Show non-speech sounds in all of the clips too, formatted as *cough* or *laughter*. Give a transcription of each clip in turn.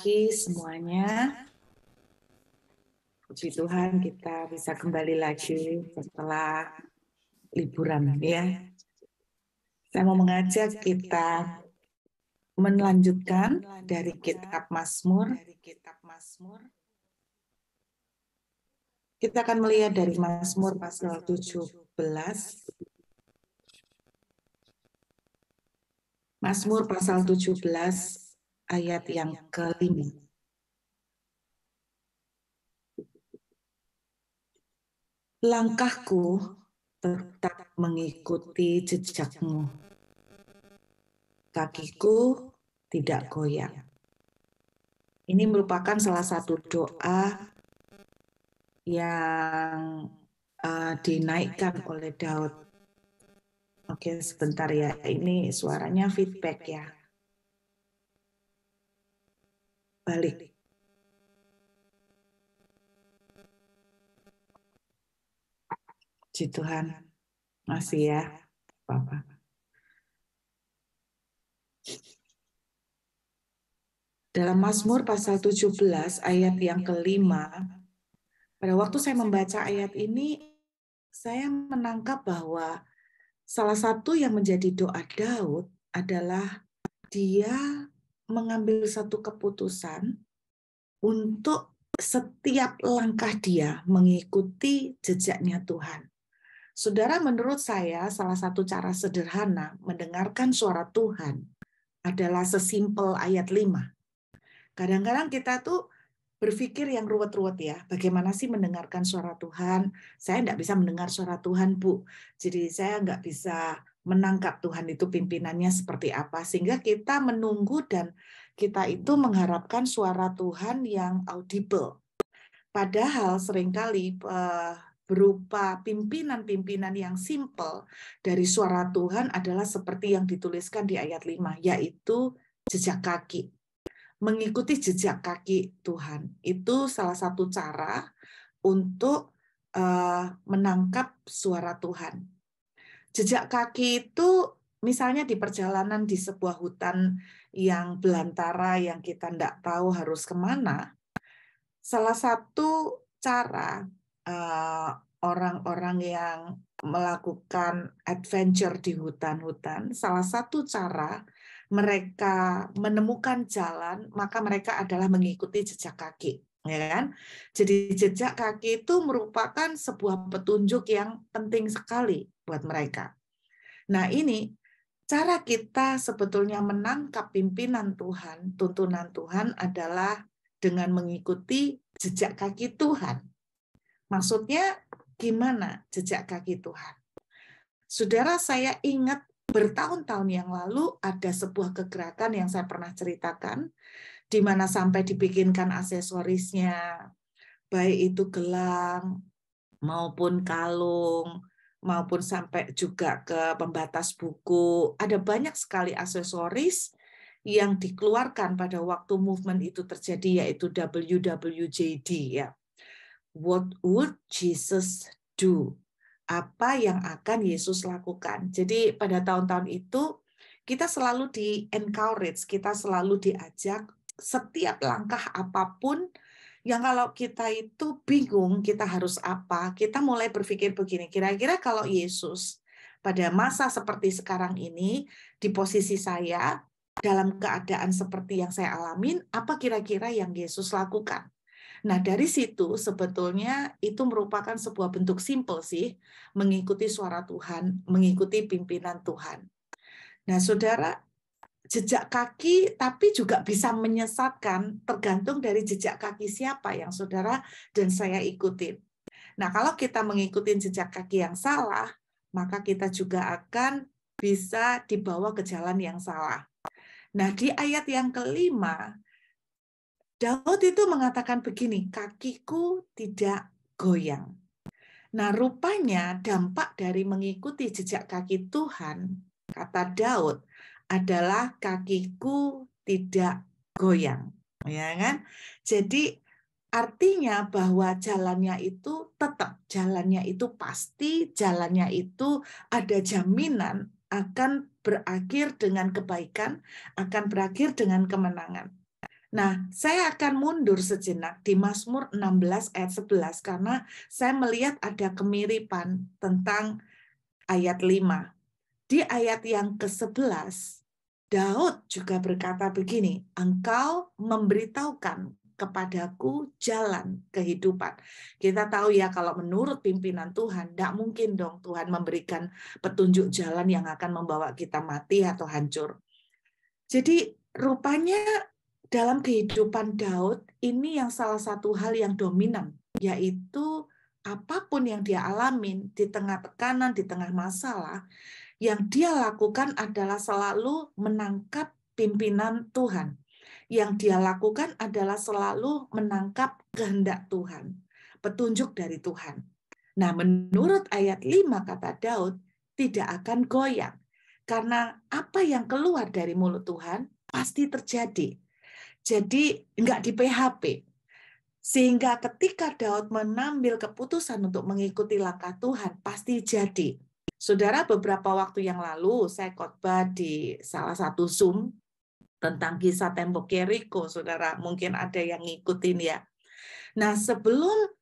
pagi semuanya. Puji Tuhan kita bisa kembali lagi setelah liburan ya. Saya mau mengajak kita melanjutkan dari kitab Mazmur. Kita akan melihat dari Mazmur pasal 17 Mazmur pasal 17 ayat yang kelima. Langkahku tetap mengikuti jejakmu. Kakiku tidak goyang. Ini merupakan salah satu doa yang uh, dinaikkan oleh Daud. Oke, sebentar ya. Ini suaranya feedback ya. balik. Puji Tuhan. Masih ya, apa? Dalam Mazmur pasal 17 ayat yang kelima, pada waktu saya membaca ayat ini, saya menangkap bahwa salah satu yang menjadi doa Daud adalah dia mengambil satu keputusan untuk setiap langkah dia mengikuti jejaknya Tuhan. Saudara, menurut saya salah satu cara sederhana mendengarkan suara Tuhan adalah sesimpel ayat 5. Kadang-kadang kita tuh berpikir yang ruwet-ruwet ya, bagaimana sih mendengarkan suara Tuhan? Saya nggak bisa mendengar suara Tuhan, Bu. Jadi saya nggak bisa menangkap Tuhan itu pimpinannya seperti apa sehingga kita menunggu dan kita itu hmm. mengharapkan suara Tuhan yang audible. Padahal seringkali eh, berupa pimpinan-pimpinan yang simple dari suara Tuhan adalah seperti yang dituliskan di ayat 5 yaitu jejak kaki. Mengikuti jejak kaki Tuhan. Itu salah satu cara untuk eh, menangkap suara Tuhan Jejak kaki itu misalnya di perjalanan di sebuah hutan yang belantara yang kita tidak tahu harus kemana, salah satu cara eh, orang-orang uh, yang melakukan adventure di hutan-hutan, salah satu cara mereka menemukan jalan, maka mereka adalah mengikuti jejak kaki ya kan? Jadi jejak kaki itu merupakan sebuah petunjuk yang penting sekali buat mereka. Nah, hmm. ini cara kita sebetulnya menangkap pimpinan Tuhan, tuntunan Tuhan adalah dengan mengikuti jejak kaki Tuhan. Maksudnya gimana jejak kaki Tuhan? Saudara saya ingat bertahun-tahun yang lalu ada sebuah kegerakan yang saya pernah ceritakan di mana sampai dibikinkan aksesorisnya baik itu gelang maupun kalung maupun sampai juga ke pembatas buku. Ada banyak sekali aksesoris yang dikeluarkan pada waktu movement itu terjadi yaitu WWJD ya. What would Jesus do? Apa yang akan Yesus lakukan? Jadi pada tahun-tahun itu kita selalu di encourage, kita selalu diajak setiap langkah apapun yang kalau kita itu bingung kita harus apa, kita mulai berpikir begini, kira-kira kalau Yesus pada masa seperti sekarang ini di posisi saya dalam keadaan seperti yang saya alamin, apa kira-kira yang Yesus lakukan? Nah, dari situ sebetulnya itu merupakan sebuah bentuk simpel sih, mengikuti suara Tuhan, mengikuti pimpinan Tuhan. Nah, Saudara, jejak kaki tapi juga bisa menyesatkan tergantung dari jejak kaki siapa yang saudara dan saya ikuti. Nah, kalau kita mengikuti jejak kaki yang salah, maka kita juga akan bisa dibawa ke jalan yang salah. Nah, di ayat yang kelima, Daud itu mengatakan begini, kakiku tidak goyang. Nah, rupanya dampak dari mengikuti jejak kaki Tuhan, kata Daud, adalah kakiku tidak goyang, ya kan? Jadi artinya bahwa jalannya itu tetap, jalannya itu pasti, jalannya itu ada jaminan akan berakhir dengan kebaikan, akan berakhir dengan kemenangan. Nah, saya akan mundur sejenak di Mazmur 16 ayat 11 karena saya melihat ada kemiripan tentang ayat 5. Di ayat yang ke-11 Daud juga berkata begini, engkau memberitahukan kepadaku jalan kehidupan. Kita tahu ya kalau menurut pimpinan Tuhan, tidak mungkin dong Tuhan memberikan petunjuk jalan yang akan membawa kita mati atau hancur. Jadi rupanya dalam kehidupan Daud ini yang salah satu hal yang dominan, yaitu apapun yang dia alamin di tengah tekanan, di tengah masalah, yang dia lakukan adalah selalu menangkap pimpinan Tuhan. Yang dia lakukan adalah selalu menangkap kehendak Tuhan, petunjuk dari Tuhan. Nah, menurut ayat 5 kata Daud, tidak akan goyang. karena apa yang keluar dari mulut Tuhan pasti terjadi. Jadi enggak di PHP. Sehingga ketika Daud menambil keputusan untuk mengikuti langkah Tuhan, pasti jadi. Saudara, beberapa waktu yang lalu saya khotbah di salah satu Zoom tentang kisah tembok Jericho, saudara. Mungkin ada yang ngikutin ya. Nah, sebelum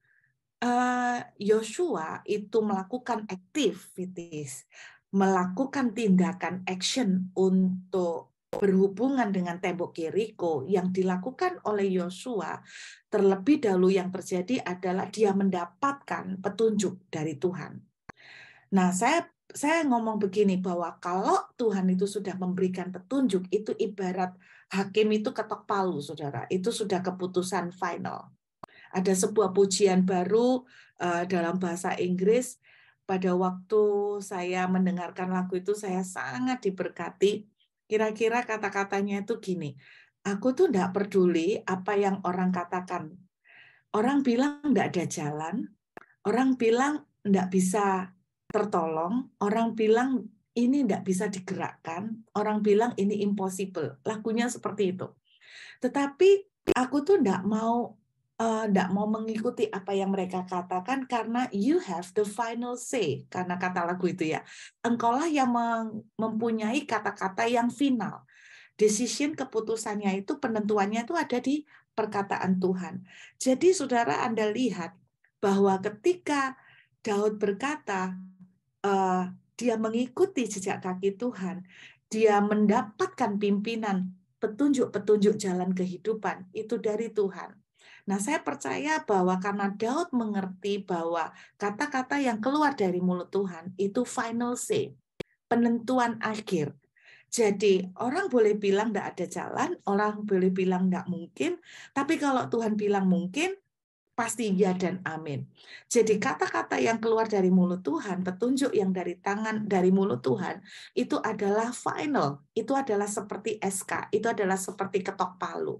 Yosua eh, uh, itu melakukan aktivitas, melakukan tindakan action untuk berhubungan dengan tembok Jericho yang dilakukan oleh Yosua terlebih dahulu yang terjadi adalah dia mendapatkan petunjuk dari Tuhan. Nah, saya saya ngomong begini bahwa kalau Tuhan itu sudah memberikan petunjuk itu ibarat hakim itu ketok palu, Saudara. Itu sudah keputusan final. Ada sebuah pujian baru uh, dalam bahasa Inggris pada waktu saya mendengarkan lagu itu saya sangat diberkati. Kira-kira kata-katanya itu gini, aku tuh tidak peduli apa yang orang katakan. Orang bilang tidak ada jalan, orang bilang tidak bisa tertolong, orang bilang ini tidak bisa digerakkan, orang bilang ini impossible. lakunya seperti itu. Tetapi aku tuh tidak mau tidak eh, uh, mau mengikuti apa yang mereka katakan karena you have the final say karena kata lagu itu ya engkaulah yang mempunyai kata-kata yang final decision keputusannya itu penentuannya itu ada di perkataan Tuhan jadi saudara anda lihat bahwa ketika Daud berkata Eh, dia mengikuti jejak kaki Tuhan, dia mendapatkan pimpinan, petunjuk-petunjuk jalan kehidupan itu dari Tuhan. Nah, saya percaya bahwa karena Daud mengerti bahwa kata-kata yang keluar dari mulut Tuhan itu final say, penentuan akhir. Jadi orang boleh bilang tidak ada jalan, orang boleh bilang tidak mungkin, tapi kalau Tuhan bilang mungkin, pasti ya dan amin. Jadi kata-kata yang keluar dari mulut Tuhan, petunjuk yang dari tangan dari mulut Tuhan itu adalah final, itu adalah seperti SK, itu adalah seperti ketok palu.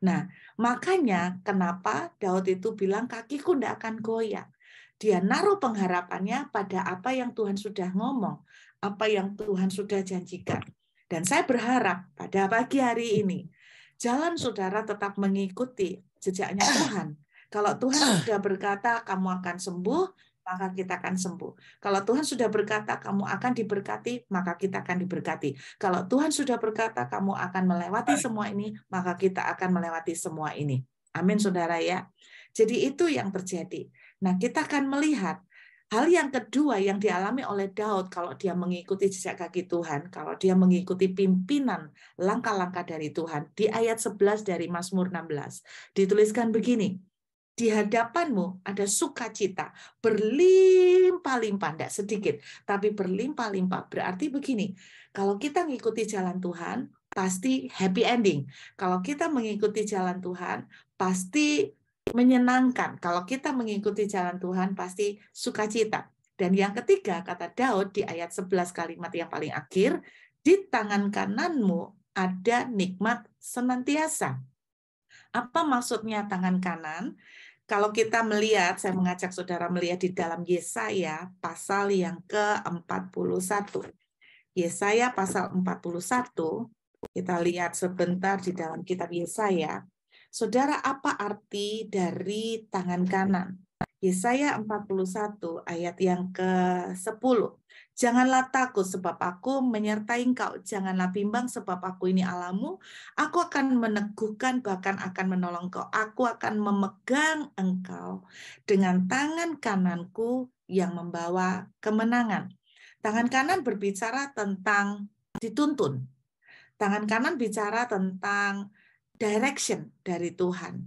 Nah, makanya kenapa Daud itu bilang kakiku tidak akan goyah. Dia naruh pengharapannya pada apa yang Tuhan sudah ngomong, apa yang Tuhan sudah janjikan. Dan saya berharap pada pagi hari ini, jalan saudara tetap mengikuti jejaknya Tuhan kalau Tuhan ah. sudah berkata kamu akan sembuh, maka kita akan sembuh. Kalau Tuhan sudah berkata kamu akan diberkati, maka kita akan diberkati. Kalau Tuhan sudah berkata kamu akan melewati ah. semua ini, maka kita akan melewati semua ini. Amin Saudara ya. Jadi itu yang terjadi. Nah, kita akan melihat Hal yang kedua yang dialami oleh Daud kalau dia mengikuti jejak kaki Tuhan, kalau dia mengikuti pimpinan langkah-langkah dari Tuhan, di ayat 11 dari Mazmur 16, dituliskan begini, di hadapanmu ada sukacita berlimpah-limpah tidak sedikit tapi berlimpah-limpah berarti begini kalau kita mengikuti jalan Tuhan pasti happy ending kalau kita mengikuti jalan Tuhan pasti menyenangkan kalau kita mengikuti jalan Tuhan pasti sukacita dan yang ketiga kata Daud di ayat 11 kalimat yang paling akhir di tangan kananmu ada nikmat senantiasa apa maksudnya tangan kanan? Kalau kita melihat, saya mengajak saudara melihat di dalam Yesaya pasal yang ke-41. Yesaya pasal 41, kita lihat sebentar di dalam kitab Yesaya. Saudara, apa arti dari tangan kanan? Yesaya 41 ayat yang ke-10. Janganlah takut sebab aku menyertai engkau. Janganlah bimbang sebab aku ini alamu. Aku akan meneguhkan bahkan akan menolong engkau. Aku akan memegang engkau dengan tangan kananku yang membawa kemenangan. Tangan kanan berbicara tentang dituntun. Tangan kanan bicara tentang direction dari Tuhan.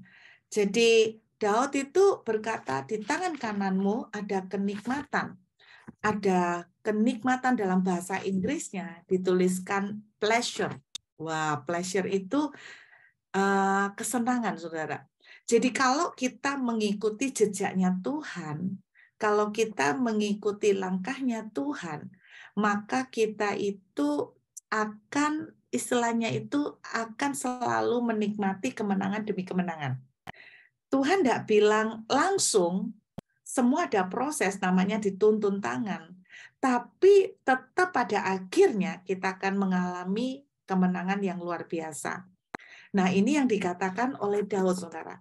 Jadi Daud itu berkata di tangan kananmu ada kenikmatan, ada kenikmatan dalam bahasa Inggrisnya dituliskan pleasure. Wah, pleasure itu uh, kesenangan, saudara. Jadi kalau kita mengikuti jejaknya Tuhan, kalau kita mengikuti langkahnya Tuhan, maka kita itu akan istilahnya itu akan selalu menikmati kemenangan demi kemenangan. Tuhan tidak bilang langsung semua ada proses namanya dituntun tangan tapi tetap pada akhirnya kita akan mengalami kemenangan yang luar biasa. Nah, ini yang dikatakan oleh Daud, saudara.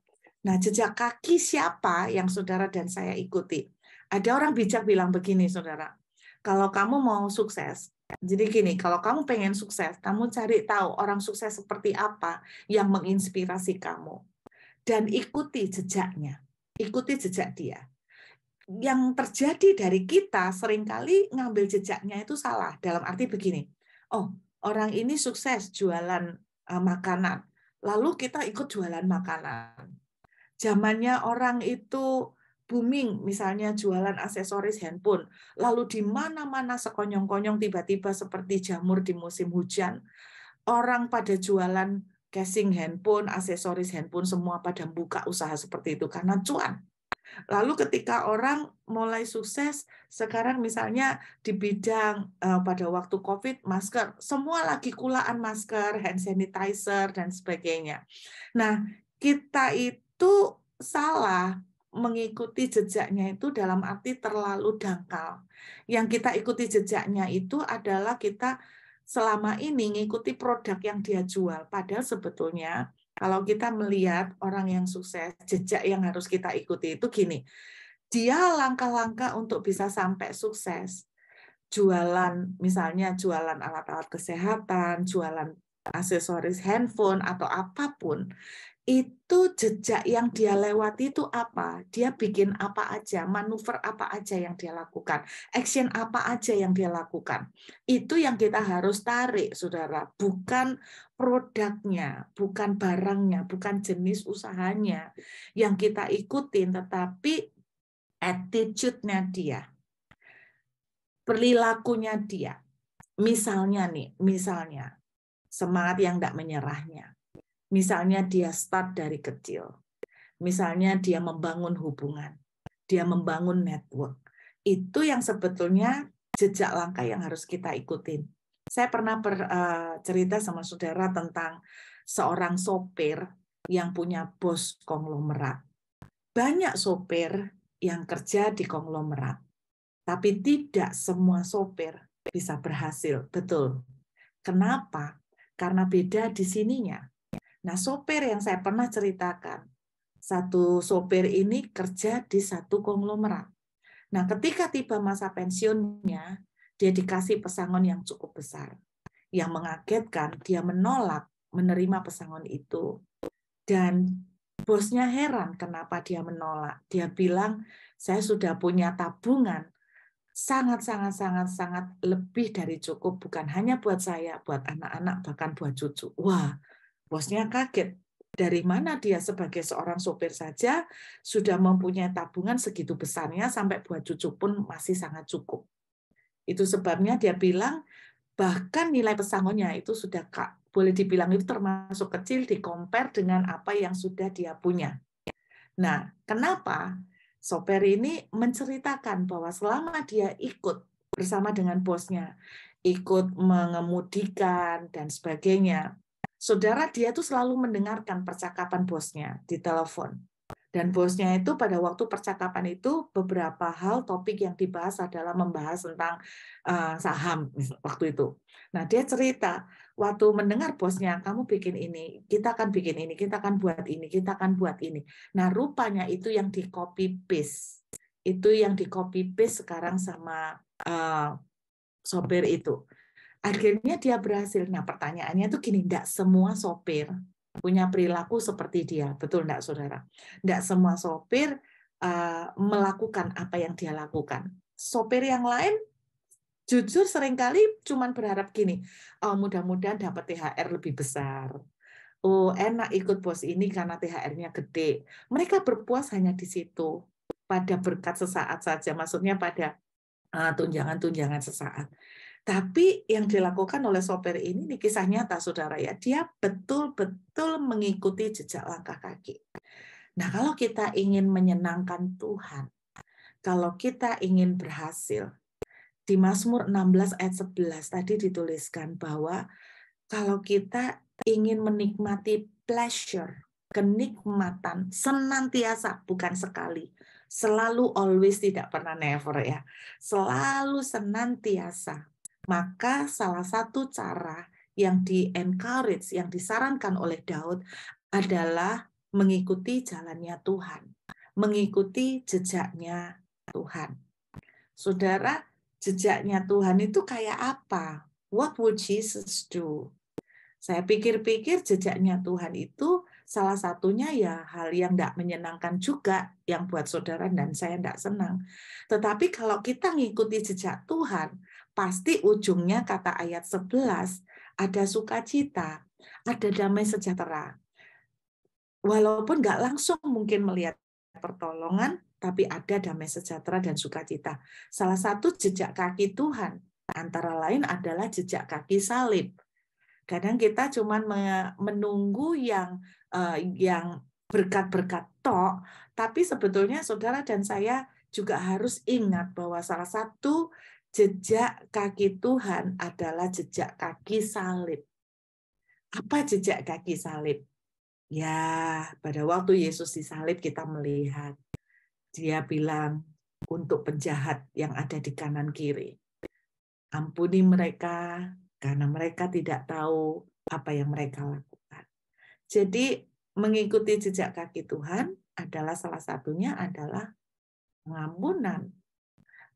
Nah, jejak kaki siapa yang saudara dan saya ikuti? Ada orang bijak bilang begini, saudara. Kalau kamu mau sukses, jadi gini, kalau kamu pengen sukses, kamu cari tahu orang sukses seperti apa yang menginspirasi kamu. Dan ikuti jejaknya. Ikuti jejak dia yang terjadi dari kita seringkali ngambil jejaknya itu salah dalam arti begini. Oh, orang ini sukses jualan e, makanan. Lalu kita ikut jualan makanan. Zamannya orang itu booming misalnya jualan aksesoris handphone. Lalu di mana-mana sekonyong-konyong tiba-tiba seperti jamur di musim hujan. Orang pada jualan casing handphone, aksesoris handphone semua pada buka usaha seperti itu karena cuan Lalu ketika orang mulai sukses, sekarang misalnya di bidang eh, pada waktu COVID, masker, semua lagi kulaan masker, hand sanitizer, dan sebagainya. Nah, kita itu salah mengikuti jejaknya itu dalam arti terlalu dangkal. Yang kita ikuti jejaknya itu adalah kita selama ini mengikuti produk yang dia jual. Padahal sebetulnya kalau kita melihat orang yang sukses, jejak yang harus kita ikuti itu gini. Dia langkah-langkah untuk bisa sampai sukses. Jualan, misalnya jualan alat-alat kesehatan, jualan aksesoris handphone atau apapun, itu jejak yang dia lewati itu apa? Dia bikin apa aja, manuver apa aja yang dia lakukan, action apa aja yang dia lakukan. Itu yang kita harus tarik, saudara. Bukan produknya, bukan barangnya, bukan jenis usahanya yang kita ikutin, tetapi attitude-nya dia, perilakunya dia. Misalnya nih, misalnya semangat yang tidak menyerahnya, Misalnya dia start dari kecil. Misalnya dia membangun hubungan, dia membangun network. Itu yang sebetulnya jejak langkah yang harus kita ikutin. Saya pernah ber, uh, cerita sama saudara tentang seorang sopir yang punya bos konglomerat. Banyak sopir yang kerja di konglomerat, tapi tidak semua sopir bisa berhasil. Betul. Kenapa? Karena beda di sininya Nah, sopir yang saya pernah ceritakan, satu sopir ini kerja di satu konglomerat. Nah, ketika tiba masa pensiunnya, dia dikasih pesangon yang cukup besar. Yang mengagetkan, dia menolak menerima pesangon itu. Dan bosnya heran kenapa dia menolak. Dia bilang, saya sudah punya tabungan, sangat-sangat-sangat-sangat lebih dari cukup, bukan hanya buat saya, buat anak-anak, bahkan buat cucu. Wah, Bosnya kaget, dari mana dia sebagai seorang sopir saja sudah mempunyai tabungan segitu besarnya sampai buat cucu pun masih sangat cukup. Itu sebabnya dia bilang bahkan nilai pesangonnya itu sudah boleh dibilang itu termasuk kecil di compare dengan apa yang sudah dia punya. Nah, kenapa sopir ini menceritakan bahwa selama dia ikut bersama dengan bosnya, ikut mengemudikan dan sebagainya, saudara dia tuh selalu mendengarkan percakapan bosnya di telepon. Dan bosnya itu pada waktu percakapan itu beberapa hal topik yang dibahas adalah membahas tentang eh, saham waktu itu. Nah dia cerita waktu mendengar bosnya kamu bikin ini, kita akan bikin ini, kita akan buat ini, kita akan buat ini. Nah rupanya itu yang di copy paste, itu yang di copy paste sekarang sama uh, sopir itu akhirnya dia berhasil. Nah pertanyaannya tuh gini, tidak semua sopir punya perilaku seperti dia, betul tidak saudara? Tidak semua sopir uh, melakukan apa yang dia lakukan. Sopir yang lain jujur seringkali cuman berharap gini, oh, mudah-mudahan dapat THR lebih besar, oh enak ikut bos ini karena THR-nya gede. Mereka berpuas hanya di situ, pada berkat sesaat saja, maksudnya pada eh, tunjangan-tunjangan uh, sesaat. Tapi yang dilakukan oleh sopir ini di kisah nyata, saudara ya, dia betul-betul mengikuti jejak langkah kaki. Nah, kalau kita ingin menyenangkan Tuhan, kalau kita ingin berhasil, di Mazmur 16 ayat 11 tadi dituliskan bahwa kalau kita ingin menikmati pleasure, kenikmatan senantiasa bukan sekali, selalu always tidak pernah never ya. Selalu senantiasa maka salah satu cara yang di-encourage, yang disarankan oleh Daud adalah mengikuti jalannya Tuhan, mengikuti jejaknya Tuhan. Saudara, jejaknya Tuhan itu kayak apa? What would Jesus do? Saya pikir-pikir jejaknya Tuhan itu salah satunya ya hal yang tidak menyenangkan juga yang buat saudara dan saya tidak senang. Tetapi kalau kita mengikuti jejak Tuhan, pasti ujungnya kata ayat 11 ada sukacita, ada damai sejahtera. Walaupun nggak langsung mungkin melihat pertolongan, tapi ada damai sejahtera dan sukacita. Salah satu jejak kaki Tuhan, antara lain adalah jejak kaki salib. Kadang kita cuma menunggu yang eh, yang berkat-berkat tok, tapi sebetulnya saudara dan saya juga harus ingat bahwa salah satu jejak kaki Tuhan adalah jejak kaki salib. Apa jejak kaki salib? Ya, pada waktu Yesus disalib kita melihat dia bilang untuk penjahat yang ada di kanan kiri. Ampuni mereka karena mereka tidak tahu apa yang mereka lakukan. Jadi mengikuti jejak kaki Tuhan adalah salah satunya adalah pengampunan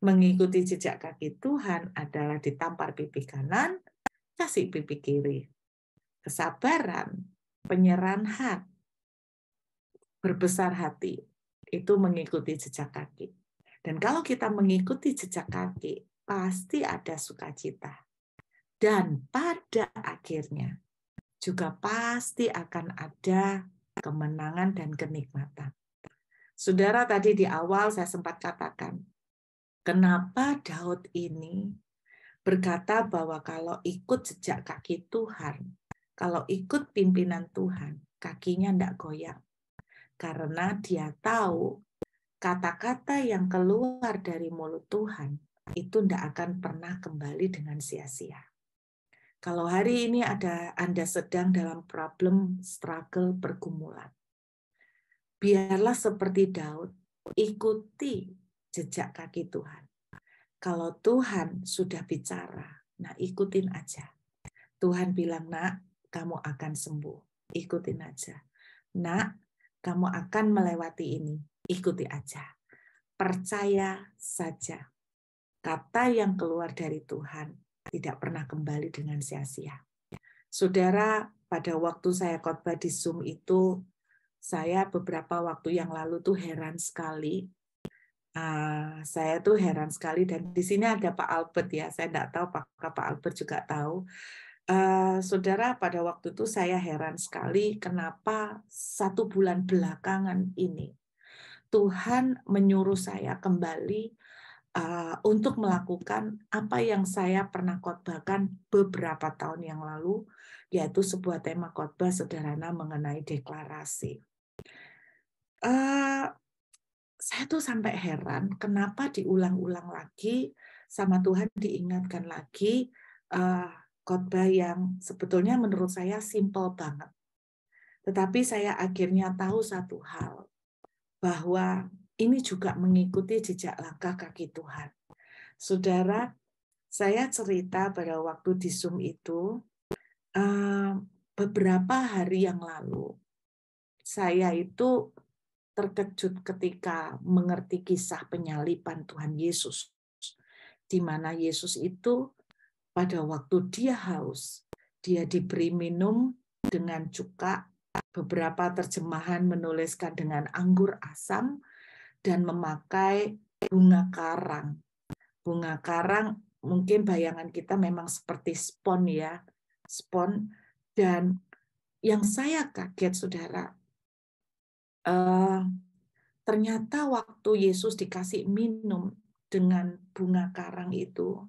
Mengikuti jejak kaki Tuhan adalah ditampar pipi kanan, kasih pipi kiri. Kesabaran, penyerahan, hati berbesar hati, itu mengikuti jejak kaki. Dan kalau kita mengikuti jejak kaki, pasti ada sukacita. Dan pada akhirnya juga pasti akan ada kemenangan dan kenikmatan. Saudara tadi di awal saya sempat katakan, Kenapa Daud ini berkata bahwa kalau ikut sejak kaki Tuhan, kalau ikut pimpinan Tuhan, kakinya tidak goyang. Karena dia tahu kata-kata yang keluar dari mulut Tuhan itu tidak akan pernah kembali dengan sia-sia. Kalau hari ini ada Anda sedang dalam problem struggle pergumulan, biarlah seperti Daud, ikuti jejak kaki Tuhan. Kalau Tuhan sudah bicara, nah ikutin aja. Tuhan bilang, nak, kamu akan sembuh. Ikutin aja. Nak, kamu akan melewati ini. Ikuti aja. Percaya saja. Kata yang keluar dari Tuhan tidak pernah kembali dengan sia-sia. Saudara, pada waktu saya khotbah di Zoom itu, saya beberapa waktu yang lalu tuh heran sekali Uh, saya tuh heran sekali dan di sini ada Pak Albert ya. Saya tidak tahu apakah Pak Albert juga tahu. Uh, saudara, pada waktu itu saya heran sekali kenapa satu bulan belakangan ini Tuhan menyuruh saya kembali uh, untuk melakukan apa yang saya pernah khotbahkan beberapa tahun yang lalu, yaitu sebuah tema khotbah sederhana mengenai deklarasi. Uh, saya tuh sampai heran kenapa diulang-ulang lagi sama Tuhan diingatkan lagi uh, khotbah yang sebetulnya menurut saya simple banget. Tetapi saya akhirnya tahu satu hal bahwa ini juga mengikuti jejak langkah kaki Tuhan. Saudara, saya cerita pada waktu di Zoom itu eh, beberapa hari yang lalu saya itu terkejut ketika mengerti kisah penyalipan Tuhan Yesus, di mana Yesus itu pada waktu dia haus, dia diberi minum dengan cuka. Beberapa terjemahan menuliskan dengan anggur asam dan memakai bunga karang. Bunga karang mungkin bayangan kita memang seperti spon ya, spon. Dan yang saya kaget saudara, Eh, ternyata waktu Yesus dikasih minum dengan bunga karang itu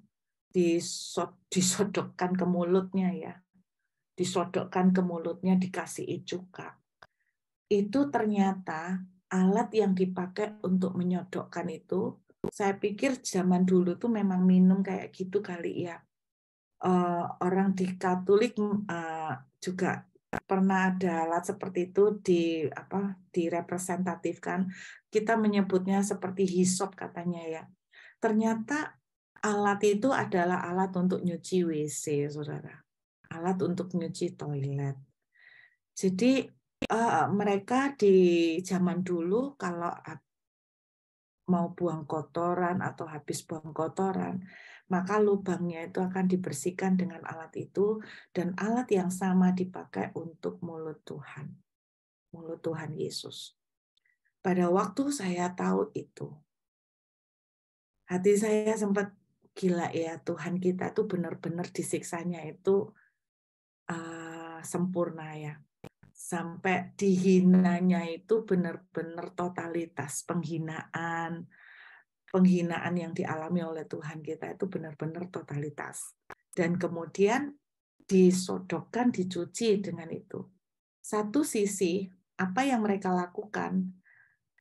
disodokkan ke mulutnya ya disodokkan ke mulutnya dikasih cuka itu ternyata alat yang dipakai untuk menyodokkan itu saya pikir zaman dulu tuh memang minum kayak gitu kali ya eh, orang di Katolik eh, juga pernah ada alat seperti itu di apa direpresentatifkan kita menyebutnya seperti hisop katanya ya ternyata alat itu adalah alat untuk nyuci WC saudara alat untuk nyuci toilet jadi uh, mereka di zaman dulu kalau mau buang kotoran atau habis buang kotoran maka lubangnya itu akan dibersihkan dengan alat itu dan alat yang sama dipakai untuk mulut Tuhan. Mulut Tuhan Yesus. Pada waktu saya tahu itu, hati saya sempat gila ya Tuhan kita tuh benar-benar disiksanya itu uh, sempurna ya sampai dihinanya itu benar-benar totalitas penghinaan penghinaan yang dialami oleh Tuhan kita itu benar-benar totalitas. Dan kemudian disodokkan, dicuci dengan itu. Satu sisi, apa yang mereka lakukan,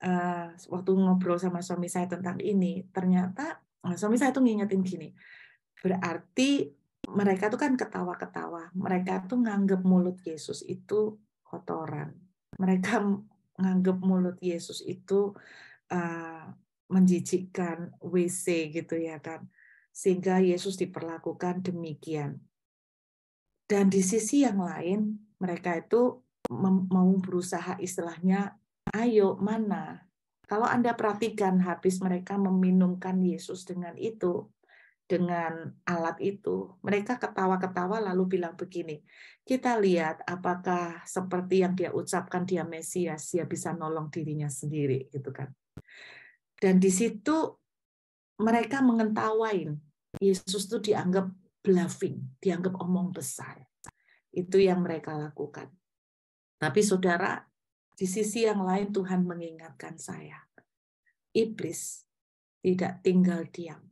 uh, waktu ngobrol sama suami saya tentang ini, ternyata eh, suami saya itu ngingetin gini, berarti mereka tuh kan ketawa-ketawa, mereka tuh nganggep mulut Yesus itu kotoran. Mereka nganggep mulut Yesus itu uh, menjijikkan WC gitu ya kan. Sehingga Yesus diperlakukan demikian. Dan di sisi yang lain mereka itu mau berusaha istilahnya ayo mana. Kalau Anda perhatikan habis mereka meminumkan Yesus dengan itu, dengan alat itu. Mereka ketawa-ketawa lalu bilang begini, kita lihat apakah seperti yang dia ucapkan dia Mesias, dia bisa nolong dirinya sendiri gitu kan. Dan di situ mereka mengentawain. Yesus itu dianggap bluffing, dianggap omong besar. Itu yang mereka lakukan. Tapi saudara, di sisi yang lain Tuhan mengingatkan saya. Iblis tidak tinggal diam.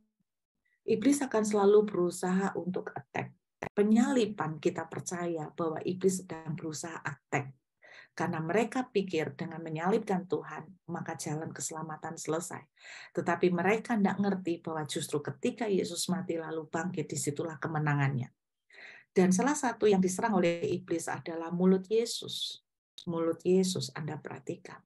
Iblis akan selalu berusaha untuk attack. Penyalipan kita percaya bahwa iblis sedang berusaha attack karena mereka pikir dengan menyalibkan Tuhan, maka jalan keselamatan selesai. Tetapi mereka tidak ngerti bahwa justru ketika Yesus mati lalu bangkit, disitulah kemenangannya. Dan salah satu yang diserang oleh iblis adalah mulut Yesus. Mulut Yesus, Anda perhatikan.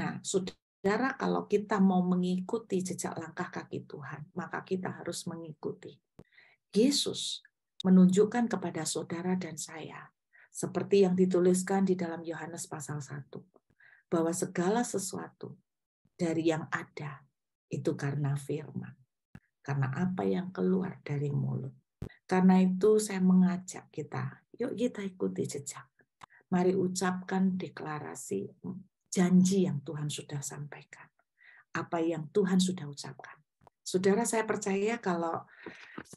Nah, saudara, kalau kita mau mengikuti jejak langkah kaki Tuhan, maka kita harus mengikuti. Yesus menunjukkan kepada saudara dan saya seperti yang dituliskan di dalam Yohanes pasal 1 bahwa segala sesuatu dari yang ada itu karena firman karena apa yang keluar dari mulut karena itu saya mengajak kita yuk kita ikuti jejak mari ucapkan deklarasi janji yang Tuhan sudah sampaikan apa yang Tuhan sudah ucapkan Saudara, saya percaya kalau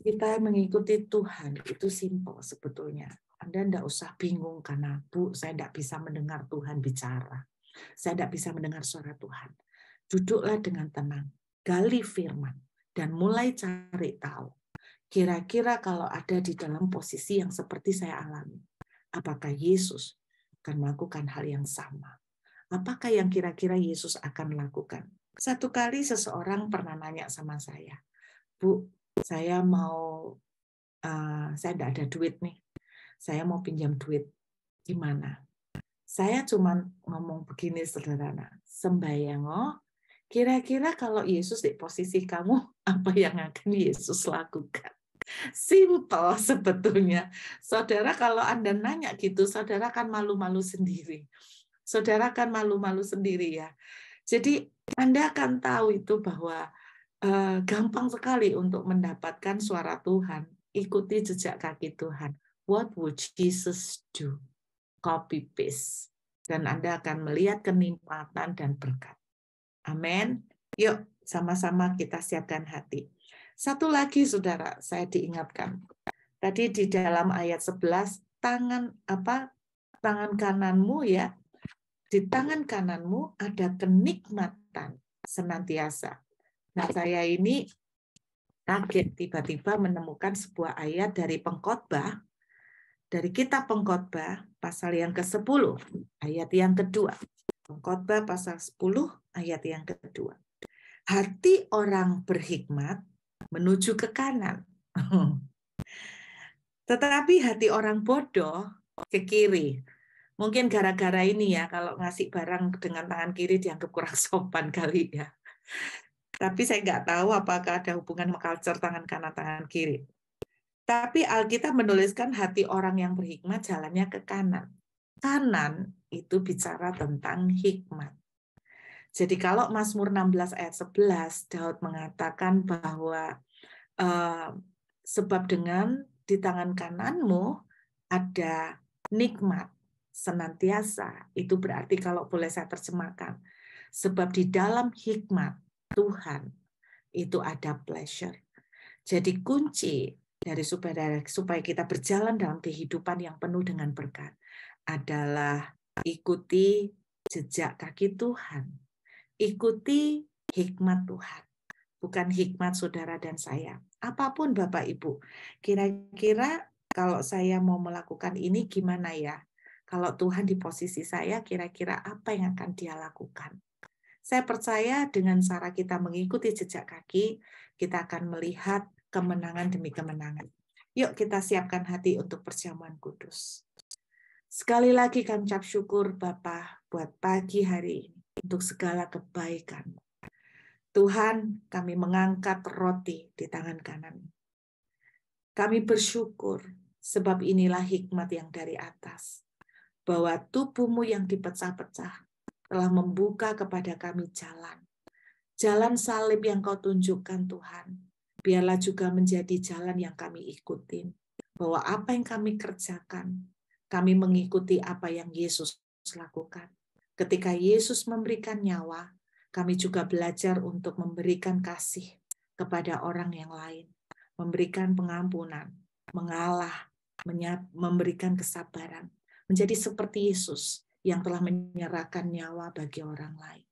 kita mengikuti Tuhan itu simpel sebetulnya. Anda tidak usah bingung karena, Bu, saya tidak bisa mendengar Tuhan bicara. Saya tidak bisa mendengar suara Tuhan. Duduklah dengan tenang, gali firman, dan mulai cari tahu. Kira-kira kalau ada di dalam posisi yang seperti saya alami, apakah Yesus akan melakukan hal yang sama? Apakah yang kira-kira Yesus akan lakukan? Satu kali seseorang pernah nanya sama saya, Bu, saya mau, uh, saya tidak ada duit nih, saya mau pinjam duit gimana saya cuma ngomong begini sederhana sembahyang oh kira-kira kalau Yesus di posisi kamu *laughs* apa yang akan Yesus lakukan Simpel sebetulnya saudara kalau anda nanya gitu saudara akan malu-malu sendiri saudara akan malu-malu sendiri ya jadi anda akan tahu itu bahwa eh, gampang sekali untuk mendapatkan suara Tuhan ikuti jejak kaki Tuhan What would Jesus do? Copy paste. Dan Anda akan melihat kenikmatan dan berkat. Amin. Yuk, sama-sama kita siapkan hati. Satu lagi, saudara, saya diingatkan. Tadi di dalam ayat 11, tangan apa tangan kananmu ya di tangan kananmu ada kenikmatan senantiasa. Nah saya ini kaget tiba-tiba menemukan sebuah ayat dari pengkhotbah dari kitab pengkhotbah pasal yang ke-10 ayat yang kedua. Pengkhotbah pasal 10 ayat yang kedua. Hati orang berhikmat menuju ke kanan. *laughs* Tetapi hati orang bodoh ke kiri. Mungkin gara-gara ini ya, kalau ngasih barang dengan tangan kiri dianggap kurang *laughs* sopan kali ya. Tapi saya nggak tahu apakah ada hubungan culture tangan kanan tangan kiri. Tapi Alkitab menuliskan hati orang yang berhikmat jalannya ke kanan. Kanan itu bicara tentang hikmat. Jadi kalau Mazmur 16 ayat 11 Daud mengatakan bahwa sebab dengan di tangan kananmu ada nikmat senantiasa. Itu berarti kalau boleh saya terjemahkan, sebab di dalam hikmat Tuhan itu ada pleasure. Jadi kunci dari supaya, supaya kita berjalan dalam kehidupan yang penuh dengan berkat adalah ikuti jejak kaki Tuhan, ikuti hikmat Tuhan, bukan hikmat saudara dan saya. Apapun Bapak Ibu, kira-kira kalau saya mau melakukan ini gimana ya? Kalau Tuhan di posisi saya, kira-kira apa yang akan Dia lakukan? Saya percaya dengan cara kita mengikuti jejak kaki, kita akan melihat kemenangan demi kemenangan. Yuk kita siapkan hati untuk perjamuan kudus. Sekali lagi kami ucap syukur Bapa buat pagi hari ini untuk segala kebaikan. Tuhan, kami mengangkat roti di tangan kanan. Kami bersyukur sebab inilah hikmat yang dari atas. Bahwa tubuhmu yang dipecah-pecah telah membuka kepada kami jalan. Jalan salib yang kau tunjukkan Tuhan biarlah juga menjadi jalan yang kami ikutin. Bahwa apa yang kami kerjakan, kami mengikuti apa yang Yesus lakukan. Ketika Yesus memberikan nyawa, kami juga belajar untuk memberikan kasih kepada orang yang lain, memberikan pengampunan, mengalah, memberikan kesabaran, menjadi seperti Yesus yang telah menyerahkan nyawa bagi orang lain.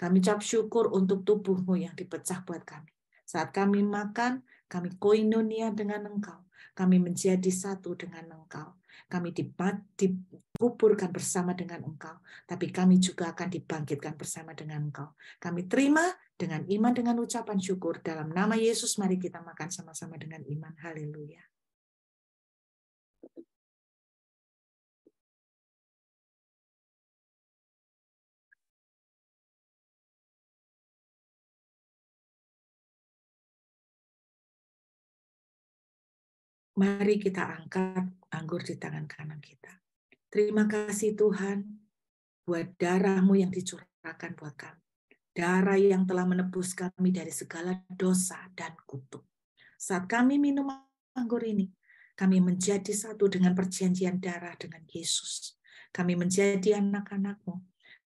Kami ucap syukur untuk tubuhmu yang dipecah buat kami. Saat kami makan, kami koinonia dengan Engkau. Kami menjadi satu dengan Engkau. Kami dikuburkan bersama dengan Engkau, tapi kami juga akan dibangkitkan bersama dengan Engkau. Kami terima dengan iman, dengan ucapan syukur. Dalam nama Yesus, mari kita makan sama-sama dengan iman. Haleluya. Mari kita angkat anggur di tangan kanan kita. Terima kasih Tuhan buat darahmu yang dicurahkan buat kami. Darah yang telah menebus kami dari segala dosa dan kutuk. Saat kami minum anggur ini, kami menjadi satu dengan perjanjian darah dengan Yesus. Kami menjadi anak-anakmu.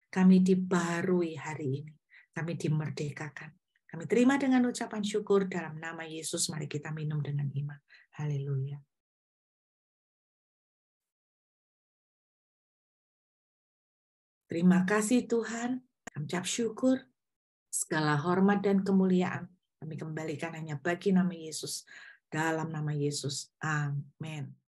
Kami dibarui hari ini. Kami dimerdekakan. Kami terima dengan ucapan syukur dalam nama Yesus. Mari kita minum dengan iman. Haleluya. Terima kasih Tuhan. Kami ucap syukur. Segala hormat dan kemuliaan kami kembalikan hanya bagi nama Yesus. Dalam nama Yesus. Amin.